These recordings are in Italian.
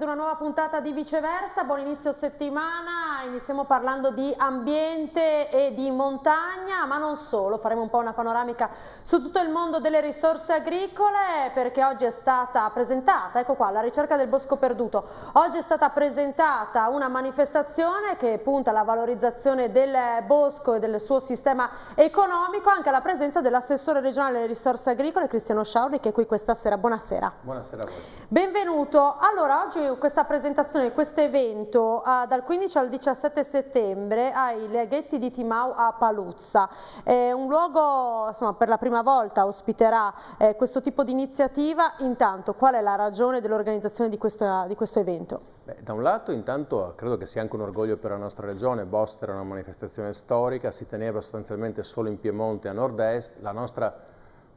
di una nuova puntata di Viceversa, buon inizio settimana, iniziamo parlando di ambiente e di montagna, ma non solo, faremo un po' una panoramica su tutto il mondo delle risorse agricole perché oggi è stata presentata, ecco qua, la ricerca del bosco perduto, oggi è stata presentata una manifestazione che punta alla valorizzazione del bosco e del suo sistema economico, anche alla presenza dell'assessore regionale delle risorse agricole Cristiano Sciauri che è qui questa sera, buonasera. Buonasera a voi. Benvenuto, allora oggi questa presentazione, questo evento ah, dal 15 al 17 17 settembre ai Leghetti di Timau a Paluzza. È un luogo insomma, per la prima volta ospiterà eh, questo tipo di iniziativa. Intanto qual è la ragione dell'organizzazione di, di, questo evento? Beh, da un lato intanto credo che sia anche un orgoglio per la nostra regione, Boster era una manifestazione storica, si teneva sostanzialmente solo in Piemonte a nord-est, la nostra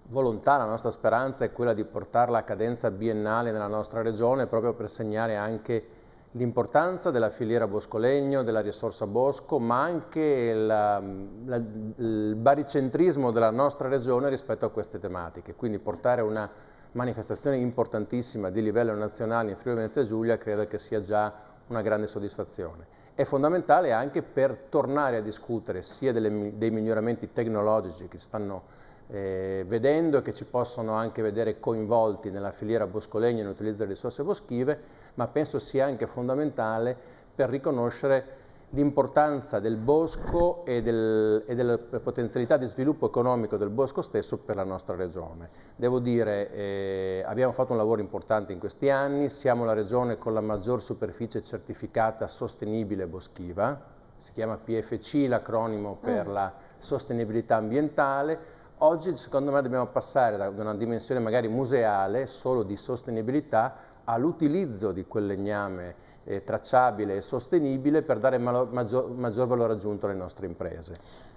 volontà, la nostra speranza è quella di portarla a cadenza biennale nella nostra regione proprio per segnare anche l'importanza della filiera bosco-legno, della risorsa bosco, ma anche la, mm, la, il baricentrismo della nostra regione rispetto a queste tematiche. Quindi portare una manifestazione importantissima di livello nazionale in Friuli Venezia Giulia credo che sia già una grande soddisfazione. È fondamentale anche per tornare a discutere sia delle, dei miglioramenti tecnologici che si stanno eh, vedendo e che ci possono anche vedere coinvolti nella filiera boscolegno e nell'utilizzo delle risorse boschive, ma penso sia anche fondamentale per riconoscere l'importanza del bosco e, del, e, delle potenzialità di sviluppo economico del bosco stesso per la nostra regione. Devo dire, eh, abbiamo fatto un lavoro importante in questi anni, siamo la regione con la maggior superficie certificata sostenibile boschiva, si chiama PFC l'acronimo mm. per mm. la sostenibilità ambientale, Oggi secondo me dobbiamo passare da una dimensione magari museale, solo di sostenibilità, all'utilizzo di quel legname eh, tracciabile e sostenibile per dare malo, maggior, maggior, valore aggiunto alle nostre imprese.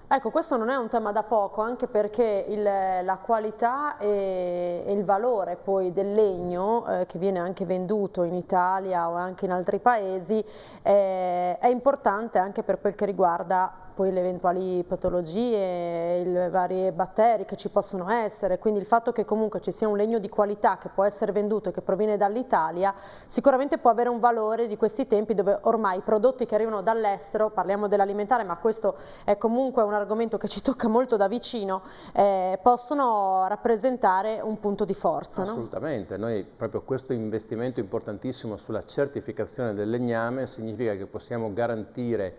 Ecco, questo non è un tema da poco, anche perché il, la qualità e, e, il valore poi del legno, eh, che viene anche venduto in Italia o anche in altri paesi, eh, è importante anche per quel che riguarda poi le eventuali patologie, le varie batteri che ci possono essere, quindi il fatto che comunque ci sia un legno di qualità che può essere venduto e che proviene dall'Italia sicuramente può avere un valore di questi tempi dove ormai i prodotti che arrivano dall'estero, parliamo dell'alimentare ma questo è comunque un argomento che ci tocca molto da vicino, eh, possono rappresentare un punto di forza. Assolutamente, no? noi proprio questo investimento importantissimo sulla certificazione del legname significa che possiamo garantire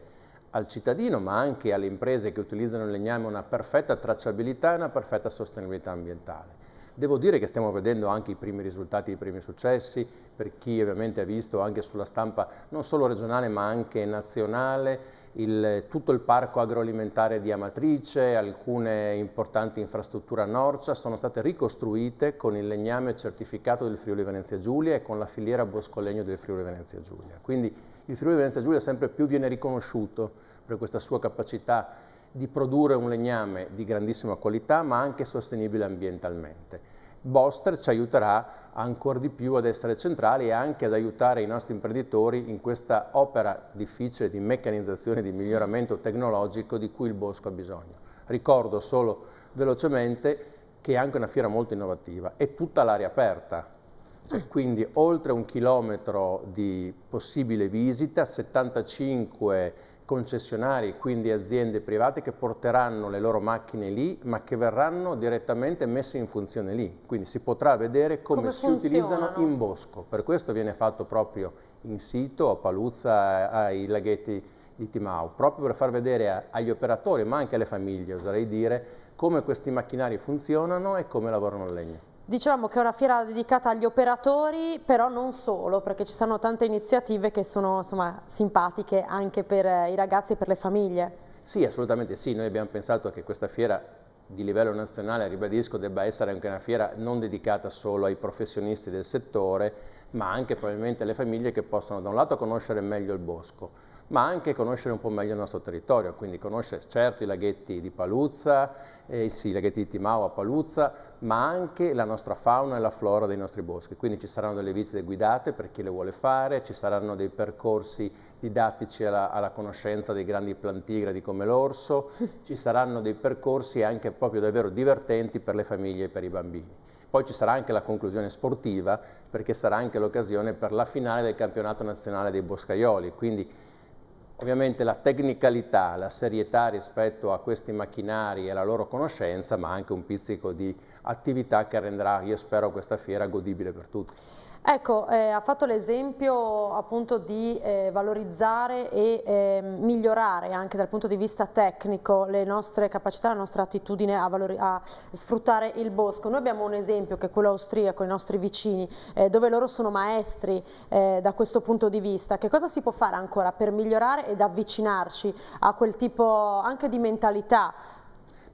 al cittadino ma anche alle imprese che utilizzano il legname una perfetta tracciabilità e una perfetta sostenibilità ambientale. Devo dire che stiamo vedendo anche i primi risultati, i primi successi, per chi ovviamente ha visto anche sulla stampa non solo regionale ma anche nazionale il, tutto il parco agroalimentare di Amatrice, alcune importanti infrastrutture a Norcia sono state ricostruite con il legname certificato del Friuli Venezia Giulia e con la filiera bosco legno del Friuli Venezia Giulia. Quindi il Friuli Venezia Giulia sempre più viene riconosciuto per questa sua capacità di produrre un legname di grandissima qualità ma anche sostenibile ambientalmente. Boster ci aiuterà ancora di più ad essere centrali e anche ad aiutare i nostri imprenditori in questa opera difficile di meccanizzazione, e di miglioramento tecnologico di cui il bosco ha bisogno. Ricordo solo velocemente che è anche una fiera molto innovativa è tutta l'aria aperta, eh, quindi oltre un chilometro di possibile visita, 75 concessionari, quindi aziende private che porteranno le loro macchine lì, ma che verranno direttamente messe in funzione lì. Quindi si potrà vedere come, come si utilizzano in bosco. Per questo viene fatto proprio in sito a Paluzza, ai laghetti di Timau, proprio per far vedere agli operatori, ma anche alle famiglie, oserei dire, come questi macchinari funzionano e come lavorano il legno. Dicevamo che è una fiera dedicata agli operatori, però non solo, perché ci sono tante iniziative che sono insomma, simpatiche anche per eh, i ragazzi e per le famiglie. Sì, assolutamente sì, noi abbiamo pensato che questa fiera di livello nazionale, ribadisco, debba essere anche una fiera non dedicata solo ai professionisti del settore, ma anche probabilmente alle famiglie che possono da un lato conoscere meglio il bosco, ma anche conoscere un po' meglio il nostro territorio, quindi conoscere certo i laghetti di Paluzza, eh, sì, i laghetti di Timau a Paluzza, ma anche la nostra fauna e la flora dei nostri boschi. Quindi ci saranno delle visite guidate per chi le vuole fare, ci saranno dei percorsi didattici alla, alla conoscenza dei grandi plantigradi come l'orso, ci saranno dei percorsi anche proprio davvero divertenti per le famiglie e per i bambini. Poi ci sarà anche la conclusione sportiva perché sarà anche l'occasione per la finale del campionato nazionale dei boscaioli, quindi ovviamente la tecnicalità, la serietà rispetto a questi macchinari e la loro conoscenza, ma anche un pizzico di attività che renderà, io spero, questa fiera godibile per tutti. Ecco, eh, ha fatto l'esempio appunto di eh, valorizzare e eh, migliorare anche dal punto di vista tecnico le nostre capacità, la nostra attitudine a, a sfruttare il bosco. Noi abbiamo un esempio che è quello austriaco, i nostri vicini, eh, dove loro sono maestri eh, da questo punto di vista. Che cosa si può fare ancora per migliorare ed avvicinarci a quel tipo anche di mentalità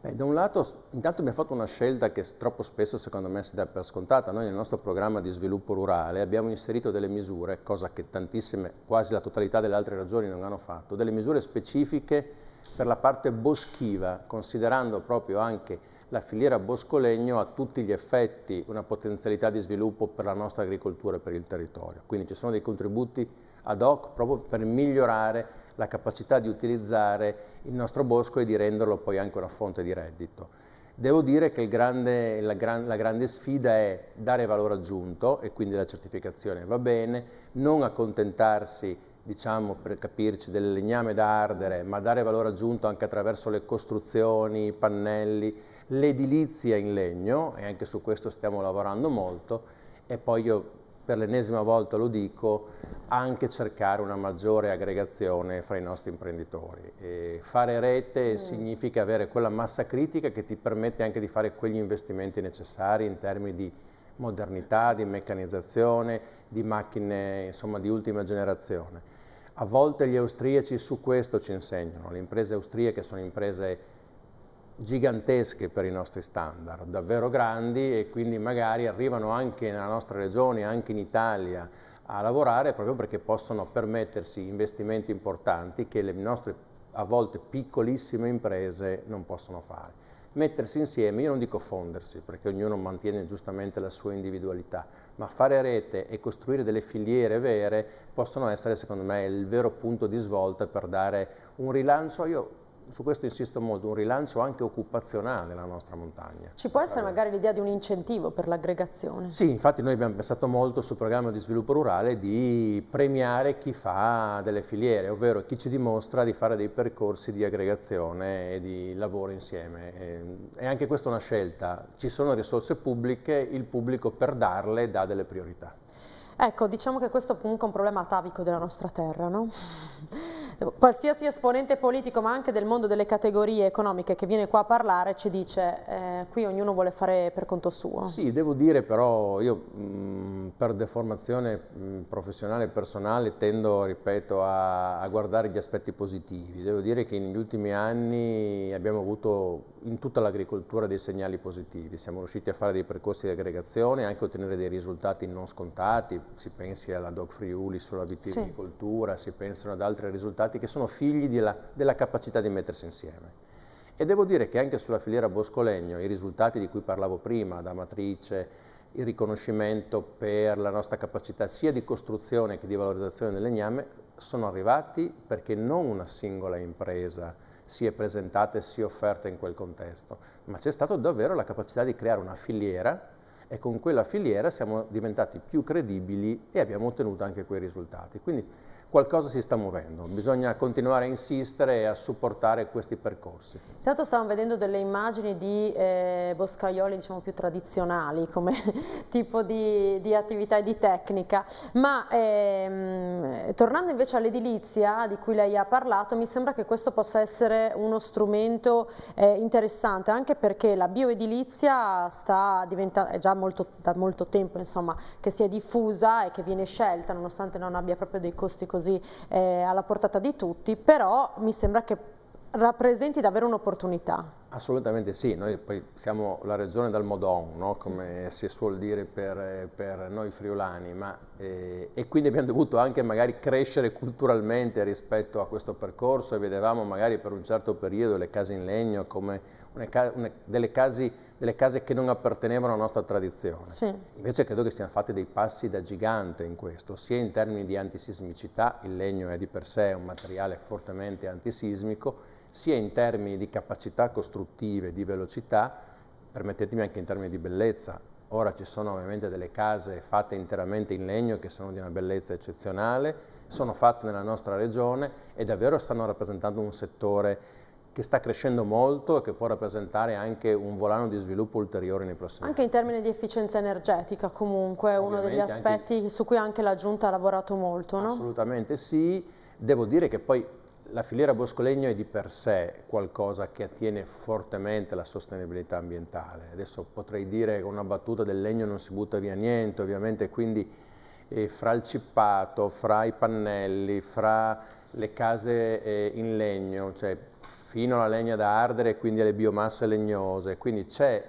Beh, da un lato, intanto abbiamo fatto una scelta che troppo spesso secondo me si dà per scontata. Noi nel nostro programma di sviluppo rurale abbiamo inserito delle misure, cosa che tantissime, quasi la totalità delle altre regioni non hanno fatto, delle misure specifiche per la parte boschiva, considerando proprio anche la filiera boscolegno a tutti gli effetti una potenzialità di sviluppo per la nostra agricoltura e per il territorio. Quindi ci sono dei contributi ad hoc proprio per migliorare la capacità di utilizzare il nostro bosco e di renderlo poi anche una fonte di reddito. Devo dire che grande, la, gran, la, grande sfida è dare valore aggiunto e quindi la certificazione va bene, non accontentarsi, diciamo per capirci, del legname da ardere, ma dare valore aggiunto anche attraverso le costruzioni, i pannelli, l'edilizia in legno e anche su questo stiamo lavorando molto e poi io per l'ennesima volta lo dico, anche cercare una maggiore aggregazione fra i nostri imprenditori. E fare rete mm. significa avere quella massa critica che ti permette anche di fare quegli investimenti necessari in termini di modernità, di meccanizzazione, di macchine insomma, di ultima generazione. A volte gli austriaci su questo ci insegnano, le imprese austriache sono imprese gigantesche per i nostri standard, davvero grandi e quindi magari arrivano anche nella nostra regione, anche in Italia a lavorare proprio perché possono permettersi investimenti importanti che le nostre a volte piccolissime imprese non possono fare. Mettersi insieme, io non dico fondersi perché ognuno mantiene giustamente la sua individualità, ma fare rete e costruire delle filiere vere possono essere secondo me il vero punto di svolta per dare un rilancio. Io su questo insisto molto, un rilancio anche occupazionale della nostra montagna. Ci può essere magari l'idea di un incentivo per l'aggregazione? Sì, infatti noi abbiamo pensato molto sul programma di sviluppo rurale di premiare chi fa delle filiere, ovvero chi ci dimostra di fare dei percorsi di aggregazione e di lavoro insieme. Ehm, e anche questa è una scelta, ci sono risorse pubbliche, il pubblico per darle dà delle priorità. Ecco, diciamo che questo è comunque un problema atavico della nostra terra, no? Qualsiasi esponente politico, ma anche del mondo delle categorie economiche che viene qua a parlare, ci dice eh, qui ognuno vuole fare per conto suo. Sì, devo dire però, io mh, mm, per deformazione mh, mm, professionale e personale tendo, ripeto, a, a guardare gli aspetti positivi. Devo dire che negli ultimi anni abbiamo avuto in tutta l'agricoltura dei segnali positivi, siamo riusciti a fare dei percorsi di aggregazione e anche ottenere dei risultati non scontati, si pensi alla Dog Friuli sulla vitivinicoltura, sì. si pensano ad altri risultati che sono figli della, della capacità di mettersi insieme. E devo dire che anche sulla filiera Boscolegno i risultati di cui parlavo prima, da matrice, il riconoscimento per la nostra capacità sia di costruzione che di valorizzazione del legname, sono arrivati perché non una singola impresa si è presentata e si è offerta in quel contesto, ma c'è stata davvero la capacità di creare una filiera e con quella filiera siamo diventati più credibili e abbiamo ottenuto anche quei risultati. Quindi qualcosa si sta muovendo, bisogna continuare a insistere e a supportare questi percorsi. Intanto stavamo vedendo delle immagini di eh, boscaioli diciamo, più tradizionali come tipo di, di, attività e di tecnica, ma ehm, tornando invece all'edilizia di cui lei ha parlato, mi sembra che questo possa essere uno strumento eh, interessante anche perché la bioedilizia sta diventando, è già molto, da molto tempo insomma, che si è diffusa e che viene scelta nonostante non abbia proprio dei costi così così eh, alla portata di tutti, però mi sembra che rappresenti davvero un'opportunità. Assolutamente sì, noi poi siamo la regione dal Modon, no? come si suol dire per, per noi friulani, ma, eh, e quindi abbiamo dovuto anche magari crescere culturalmente rispetto a questo percorso e vedevamo magari per un certo periodo le case in legno come una, una, delle case delle case che non appartenevano alla nostra tradizione. Sì. Invece credo che siano fatti dei passi da gigante in questo, sia in termini di antisismicità, il legno è di per sé un materiale fortemente antisismico, sia in termini di capacità costruttive, di velocità, permettetemi anche in termini di bellezza. Ora ci sono ovviamente delle case fatte interamente in legno che sono di una bellezza eccezionale, sono fatte nella nostra regione e davvero stanno rappresentando un settore che sta crescendo molto e che può rappresentare anche un volano di sviluppo ulteriore nei prossimi anche anni. Anche in termini di efficienza energetica comunque è Ovviamente uno degli aspetti anche... su cui anche la Giunta ha lavorato molto, Assolutamente sì, devo dire che poi la filiera boscolegno è di per sé qualcosa che attiene fortemente la sostenibilità ambientale. Adesso potrei dire con una battuta del legno non si butta via niente, ovviamente quindi eh, fra il cippato, fra i pannelli, fra le case eh, in legno, cioè fino alla legna da ardere e quindi alle biomasse legnose. Quindi c'è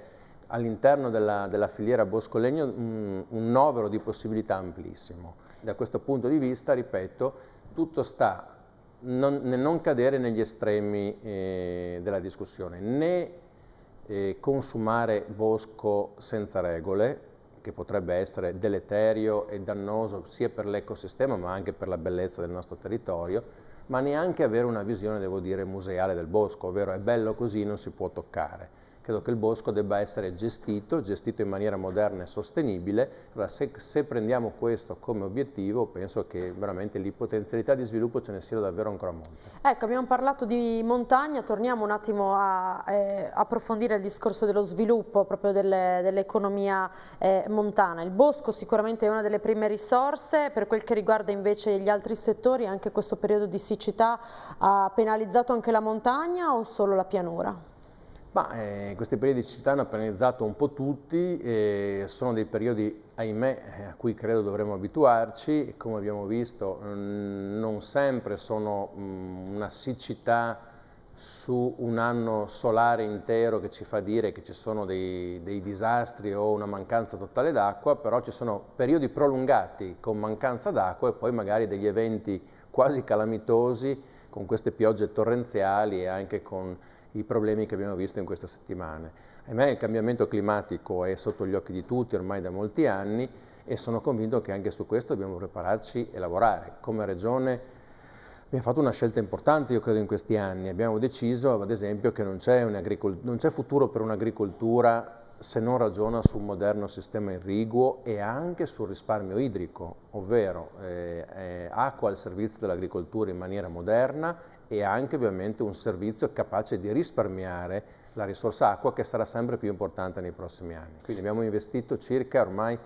all'interno della, della, filiera bosco-legno un, un novero di possibilità amplissimo. Da questo punto di vista, ripeto, tutto sta non, nel non cadere negli estremi eh, della discussione, né eh, consumare bosco senza regole, che potrebbe essere deleterio e dannoso sia per l'ecosistema ma anche per la bellezza del nostro territorio, ma neanche avere una visione, devo dire, museale del bosco, ovvero è bello così, non si può toccare credo che il bosco debba essere gestito, gestito in maniera moderna e sostenibile, allora se, se prendiamo questo come obiettivo penso che veramente le potenzialità di sviluppo ce ne siano davvero ancora molte. Ecco, abbiamo parlato di montagna, torniamo un attimo a eh, approfondire il discorso dello sviluppo proprio dell'economia eh, montana. Il bosco sicuramente è una delle prime risorse, per quel che riguarda invece gli altri settori, anche questo periodo di siccità ha penalizzato anche la montagna o solo la pianura? Ma, eh, questi periodi di siccità hanno penalizzato un po' tutti, eh, sono dei periodi, ahimè, eh, a cui credo dovremmo abituarci, come abbiamo visto mm, non sempre sono mh, mm, una siccità su un anno solare intero che ci fa dire che ci sono dei, dei disastri o una mancanza totale d'acqua, però ci sono periodi prolungati con mancanza d'acqua e poi magari degli eventi quasi calamitosi con queste piogge torrenziali e anche con i problemi che abbiamo visto in queste settimane. Ahimè il cambiamento climatico è sotto gli occhi di tutti ormai da molti anni e sono convinto che anche su questo dobbiamo prepararci e lavorare. Come Regione abbiamo fatto una scelta importante, io credo, in questi anni. Abbiamo deciso, ad esempio, che non c'è, non c'è futuro per un'agricoltura se non ragiona su un moderno sistema irriguo e anche sul risparmio idrico, ovvero eh, eh, acqua al servizio dell'agricoltura in maniera moderna e anche ovviamente un servizio capace di risparmiare la risorsa acqua che sarà sempre più importante nei prossimi anni. Quindi abbiamo investito circa ormai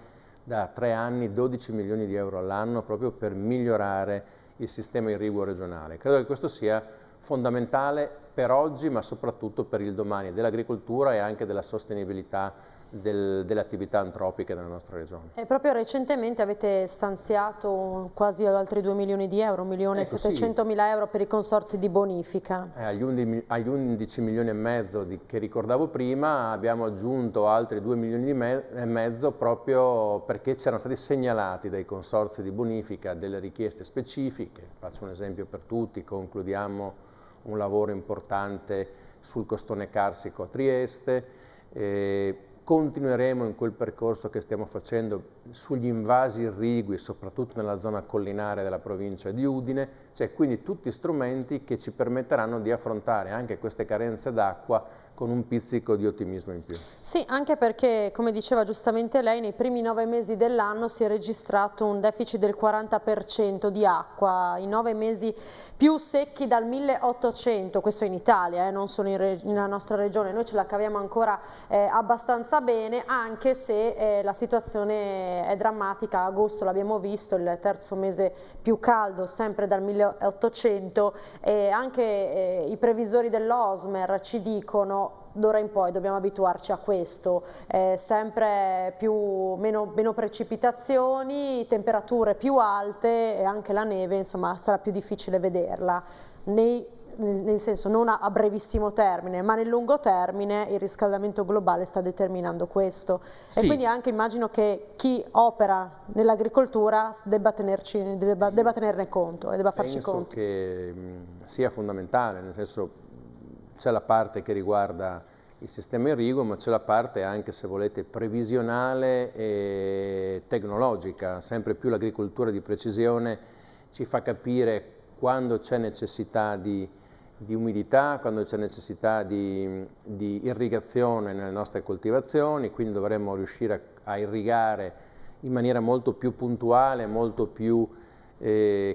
da tre anni 12 milioni di euro all'anno proprio per migliorare il sistema irriguo regionale. Credo che questo sia fondamentale per oggi ma soprattutto per il domani dell'agricoltura e anche della sostenibilità del, delle attività antropiche nella nostra regione. E proprio recentemente avete stanziato quasi altri 2 milioni di euro, 1 milione ecco, 700 sì. mila euro per i consorzi di bonifica. Eh, agli, 11, agli, 11, milioni e mezzo di, che ricordavo prima abbiamo aggiunto altri 2 milioni me, e mezzo proprio perché c'erano stati segnalati dai consorzi di bonifica delle richieste specifiche, faccio un esempio per tutti, concludiamo un lavoro importante sul costone carsico a Trieste, eh, continueremo in quel percorso che stiamo facendo sugli invasi irrigui, soprattutto nella zona collinare della provincia di Udine, cioè quindi tutti strumenti che ci permetteranno di affrontare anche queste carenze d'acqua con un pizzico di ottimismo in più. Sì, anche perché, come diceva giustamente lei, nei primi nove mesi dell'anno si è registrato un deficit del 40% di acqua, i nove mesi più secchi dal 1800, questo in Italia, eh, non solo nella nostra regione, noi ce la caviamo ancora eh, abbastanza bene, anche se eh, la situazione è drammatica, agosto l'abbiamo visto, il terzo mese più caldo, sempre dal 1800, anche eh, i previsori dell'Osmer ci dicono d'ora in poi dobbiamo abituarci a questo, eh, sempre più, meno, meno, precipitazioni, temperature più alte e anche la neve insomma sarà più difficile vederla. Nei, nel senso non a, a, brevissimo termine, ma nel lungo termine il riscaldamento globale sta determinando questo. Sì. E quindi anche immagino che chi opera nell'agricoltura debba, debba, debba, tenerne conto e debba farci Penso conto. Penso che sia fondamentale, nel senso c'è la parte che riguarda il sistema irriguo, ma c'è la parte anche, se volete, previsionale e tecnologica. Sempre più l'agricoltura di precisione ci fa capire quando c'è necessità di, di, umidità, quando c'è necessità di, di, irrigazione nelle nostre coltivazioni, quindi dovremmo riuscire a, a irrigare in maniera molto più puntuale, molto più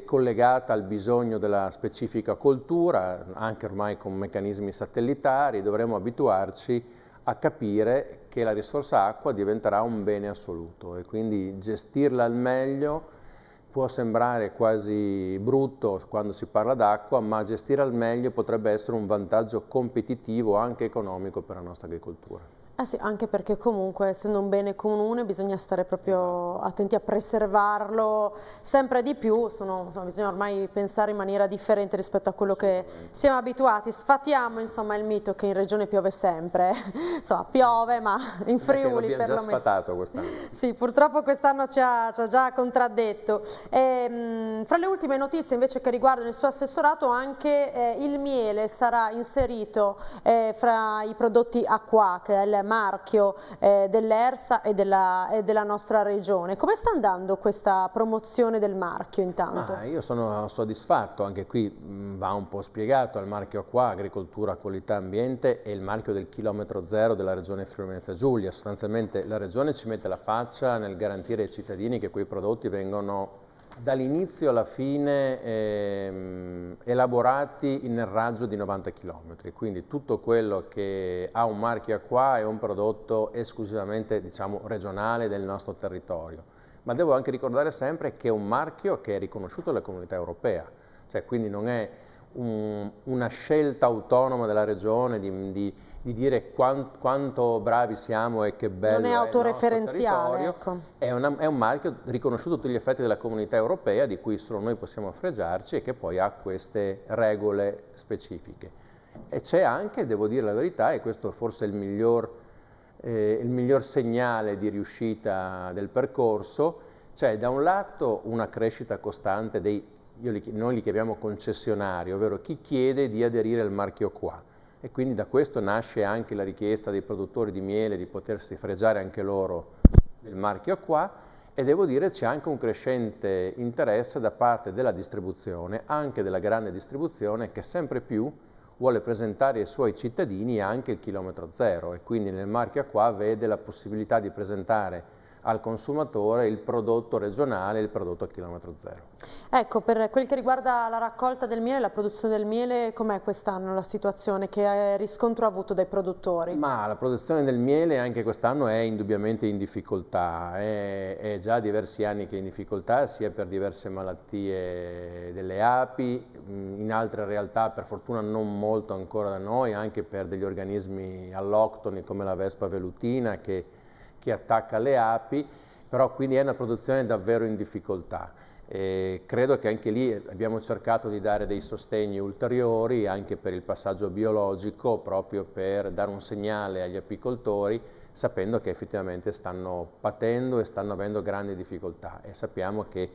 collegata al bisogno della specifica coltura, anche ormai con meccanismi satellitari, dovremo abituarci a capire che la risorsa acqua diventerà un bene assoluto e quindi gestirla al meglio può sembrare quasi brutto quando si parla d'acqua, ma gestire al meglio potrebbe essere un vantaggio competitivo anche economico per la nostra agricoltura. Eh sì, anche perché comunque essendo un bene comune bisogna stare proprio esatto. attenti a preservarlo sempre di più, sono, insomma, bisogna ormai pensare in maniera differente rispetto a quello sì, che siamo abituati, sfatiamo insomma, il mito che in regione piove sempre, insomma eh piove ma in Friuli per Abbiamo già sfatato quest'anno. sì, purtroppo quest'anno ci, ci ha, già contraddetto. E, ehm, mh, fra le ultime notizie invece che riguardano il suo assessorato anche eh, il miele sarà inserito eh, fra i prodotti acqua, che è il marchio eh, dell'ERSA e della, e della, nostra regione. Come sta andando questa promozione del marchio intanto? Ah, io sono soddisfatto, anche qui mh, mm, va un po' spiegato il marchio qua, agricoltura, qualità, ambiente e il marchio del chilometro zero della regione Friuli Venezia Giulia. Sostanzialmente la regione ci mette la faccia nel garantire ai cittadini che quei prodotti vengano dall'inizio alla fine ehm, elaborati nel raggio di 90 km, quindi tutto quello che ha un marchio qua è un prodotto esclusivamente diciamo, regionale del nostro territorio, ma devo anche ricordare sempre che è un marchio che è riconosciuto dalla comunità europea, cioè quindi non è un, una scelta autonoma della regione di, di, di dire quant, quanto bravi siamo e che bello non è, autoreferenziale, è ecco. È, una, è, un marchio riconosciuto a tutti gli effetti della comunità europea di cui solo noi possiamo fregiarci e che poi ha queste regole specifiche. E c'è anche, devo dire la verità, e questo è forse il miglior, eh, il miglior segnale di riuscita del percorso, c'è da un lato una crescita costante dei li, noi li chiamiamo concessionari, ovvero chi chiede di aderire al marchio qua. E quindi da questo nasce anche la richiesta dei produttori di miele di potersi fregiare anche loro del marchio qua e devo dire c'è anche un crescente interesse da parte della distribuzione, anche della grande distribuzione che sempre più vuole presentare ai suoi cittadini anche il chilometro zero e quindi nel marchio qua vede la possibilità di presentare al consumatore il prodotto regionale, il prodotto a chilometro zero. Ecco, per quel che riguarda la raccolta del miele, la produzione del miele, com'è quest'anno la situazione? Che eh, riscontro ha avuto dai produttori? Ma la produzione del miele anche quest'anno è indubbiamente in difficoltà, è, è già diversi anni che è in difficoltà, sia per diverse malattie delle api, mm, in altre realtà per fortuna non molto ancora da noi, anche per degli organismi alloctoni come la vespa velutina che chi attacca le api, però quindi è una produzione davvero in difficoltà. E credo che anche lì abbiamo cercato di dare dei sostegni ulteriori anche per il passaggio biologico, proprio per dare un segnale agli apicoltori, sapendo che effettivamente stanno patendo e stanno avendo grandi difficoltà e sappiamo che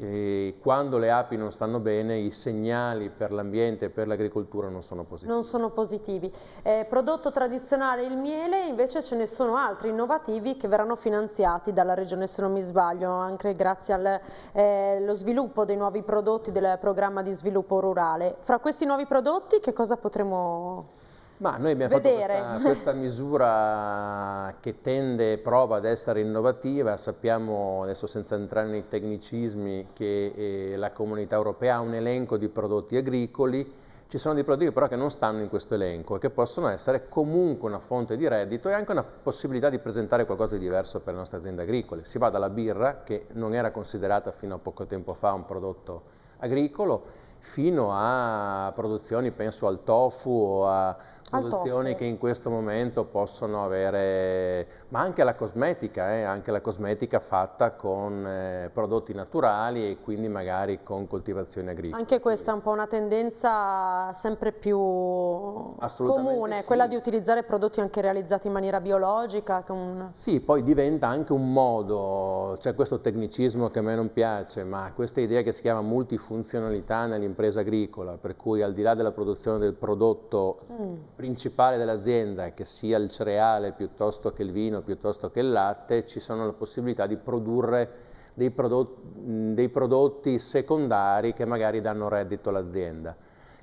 e quando le api non stanno bene i segnali per l'ambiente e per l'agricoltura non sono positivi. Non sono positivi. Eh, prodotto tradizionale il miele, invece ce ne sono altri innovativi che verranno finanziati dalla regione se non mi sbaglio, anche grazie allo eh, sviluppo dei nuovi prodotti del programma di sviluppo rurale. Fra questi nuovi prodotti che cosa potremo ma noi abbiamo vedere. fatto questa, questa, misura che tende, prova ad essere innovativa, sappiamo adesso senza entrare nei tecnicismi che eh, la comunità europea ha un elenco di prodotti agricoli, ci sono dei prodotti però che non stanno in questo elenco e che possono essere comunque una fonte di reddito e anche una possibilità di presentare qualcosa di diverso per le nostre aziende agricole. Si va dalla birra, che non era considerata fino a poco tempo fa un prodotto agricolo, fino a produzioni, penso al tofu o a produzioni che in questo momento possono avere, ma anche la cosmetica, eh, anche la cosmetica fatta con eh, prodotti naturali e quindi magari con coltivazioni agricole. Anche questa è un po' una tendenza sempre più comune, sì. quella di utilizzare prodotti anche realizzati in maniera biologica. Con... Sì, poi diventa anche un modo, c'è questo tecnicismo che a me non piace, ma questa idea che si chiama multifunzionalità nell'informazione impresa agricola, per cui al di là della produzione del prodotto mm. principale dell'azienda, che sia il cereale piuttosto che il vino, piuttosto che il latte, ci sono la possibilità di produrre dei prodotti, mm, dei prodotti secondari che magari danno reddito all'azienda.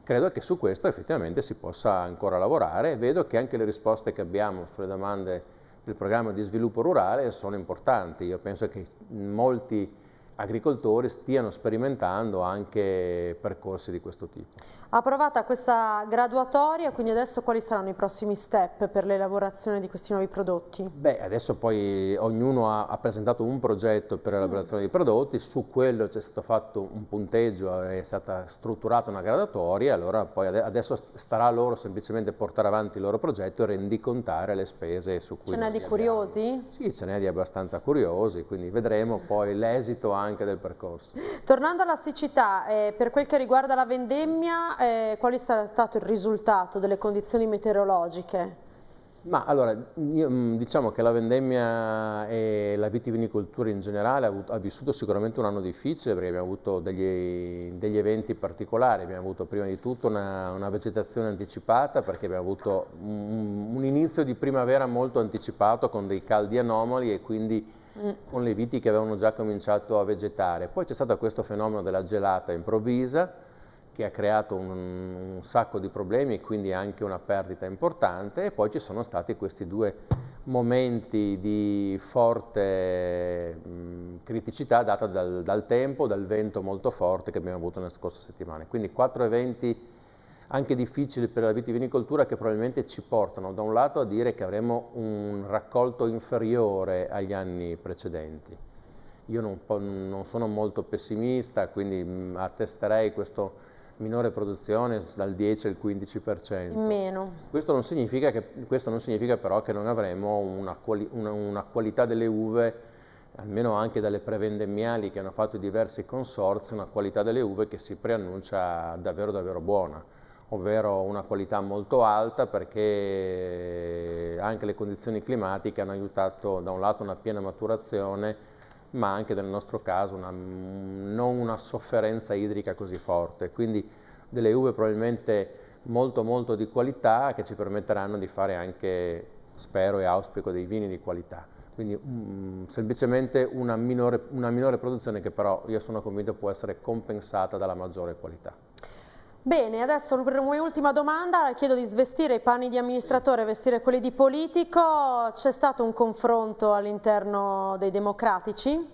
Credo che su questo effettivamente si possa ancora lavorare e vedo che anche le risposte che abbiamo sulle domande del programma di sviluppo rurale sono importanti. Io penso che molti agricoltori stiano sperimentando anche percorsi di questo tipo. Approvata questa graduatoria, quindi adesso quali saranno i prossimi step per l'elaborazione di questi nuovi prodotti? Beh, adesso poi ognuno ha, ha presentato un progetto per l'elaborazione mm. dei prodotti, su quello c'è stato fatto un punteggio, è stata strutturata una graduatoria, allora poi adesso starà loro semplicemente portare avanti il loro progetto e rendicontare le spese su cui... Ce n'è di curiosi? Abbiamo. Sì, ce n'è di abbastanza curiosi, quindi vedremo poi l'esito anche anche del percorso. Tornando alla siccità, eh, per quel che riguarda la vendemmia, eh, quale è stato il risultato delle condizioni meteorologiche? Ma allora, io, mm, diciamo che la vendemmia e la vitivinicoltura in generale ha, avuto, ha vissuto sicuramente un anno difficile perché abbiamo avuto degli, degli eventi particolari, abbiamo avuto prima di tutto una, una vegetazione anticipata perché abbiamo avuto un, un inizio di primavera molto anticipato con dei caldi anomali e quindi Mm. con le viti che avevano già cominciato a vegetare. Poi c'è stato questo fenomeno della gelata improvvisa che ha creato un, un sacco di problemi e quindi anche una perdita importante e poi ci sono stati questi due momenti di forte mh, mm, criticità data dal, dal, tempo, dal vento molto forte che abbiamo avuto nelle scorse settimane. Quindi quattro eventi anche difficili per la vitivinicoltura che probabilmente ci portano da un lato a dire che avremo un raccolto inferiore agli anni precedenti. Io non, non sono molto pessimista, quindi mm, attesterei questa minore produzione dal 10 al 15%. In meno. Questo non significa, che, questo non significa però che non avremo una, quali, una, una qualità delle uve almeno anche dalle prevendemmiali che hanno fatto diversi consorzi, una qualità delle uve che si preannuncia davvero davvero buona ovvero una qualità molto alta perché anche le condizioni climatiche hanno aiutato da un lato una piena maturazione ma anche nel nostro caso una, non una sofferenza idrica così forte, quindi delle uve probabilmente molto molto di qualità che ci permetteranno di fare anche, spero e auspico, dei vini di qualità. Quindi um, semplicemente una minore, una minore produzione che però io sono convinto può essere compensata dalla maggiore qualità. Bene, adesso come ultima domanda chiedo di svestire i panni di amministratore e vestire quelli di politico. C'è stato un confronto all'interno dei democratici?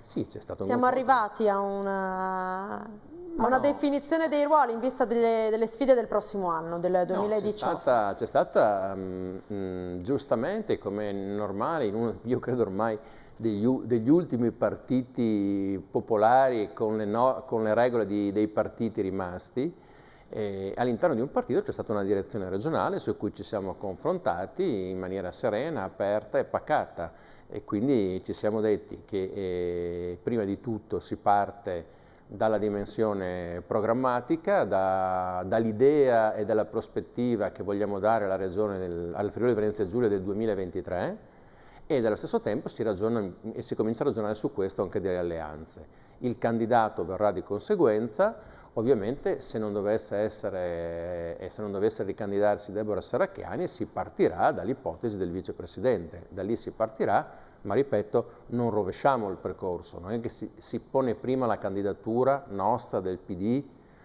Sì, c'è stato un confronto. Siamo arrivati a una, a ah, una no. definizione dei ruoli in vista delle, delle sfide del prossimo anno, del 2018. No, c'è stata, stata um, giustamente come normale, in un, io credo ormai degli, degli ultimi partiti popolari con le, no, con le regole di, dei partiti rimasti, all'interno di un partito c'è stata una direzione regionale su cui ci siamo confrontati in maniera serena, aperta e pacata e quindi ci siamo detti che eh, prima di tutto si parte dalla dimensione programmatica, da, dall'idea e dalla prospettiva che vogliamo dare alla regione del, al Friuli Venezia Giulia del 2023 e allo stesso tempo si, ragiona, e si comincia a ragionare su questo anche delle alleanze. Il candidato verrà di conseguenza, ovviamente se non dovesse, essere, eh, se non dovesse ricandidarsi Deborah Serracchiani si partirà dall'ipotesi del vicepresidente, da lì si partirà, ma ripeto non rovesciamo il percorso, non è che si, si pone prima la candidatura nostra del PD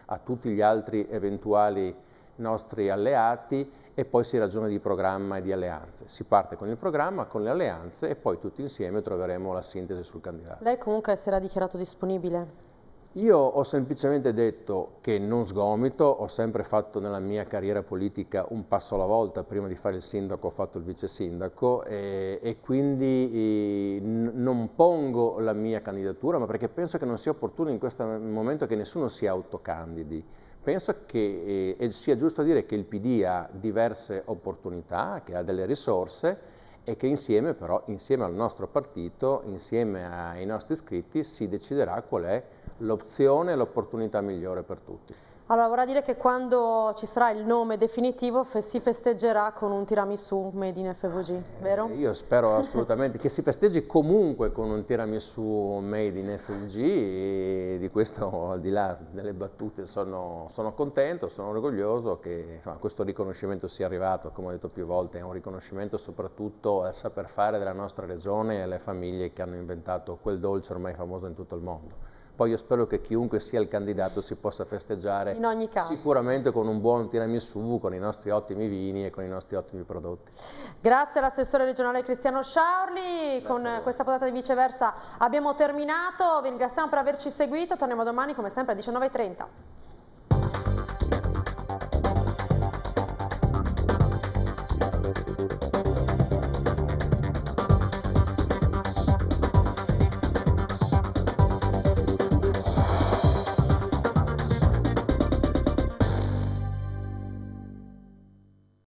a tutti gli altri eventuali nostri alleati e poi si ragiona di programma e di alleanze. Si parte con il programma, con le alleanze e poi tutti insieme troveremo la sintesi sul candidato. Lei comunque si era dichiarato disponibile? Io ho semplicemente detto che non sgomito, ho sempre fatto nella mia carriera politica un passo alla volta, prima di fare il sindaco ho fatto il vice sindaco e, e quindi e, eh, non pongo la mia candidatura, ma perché penso che non sia opportuno in questo momento che nessuno si autocandidi penso che eh, sia giusto dire che il PD ha diverse opportunità, che ha delle risorse e che insieme però, insieme al nostro partito, insieme ai nostri iscritti, si deciderà qual è l'opzione e l'opportunità migliore per tutti. Allora vorrà dire che quando ci sarà il nome definitivo fe si festeggerà con un tiramisù made in FVG, vero? Eh, io spero assolutamente che si festeggi comunque con un tiramisù made in FVG e di questo al di là delle battute sono, sono contento, sono orgoglioso che insomma, questo riconoscimento sia arrivato, come ho detto più volte, è un riconoscimento soprattutto al saper fare della nostra regione e alle famiglie che hanno inventato quel dolce ormai famoso in tutto il mondo. Poi io spero che chiunque sia il candidato si possa festeggiare in ogni caso. sicuramente con un buon tiramisù, con i nostri ottimi vini e con i nostri ottimi prodotti. Grazie all'assessore regionale Cristiano Sciaurli, con questa puntata di viceversa abbiamo terminato, vi ringraziamo per averci seguito, torniamo domani come sempre alle 19.30.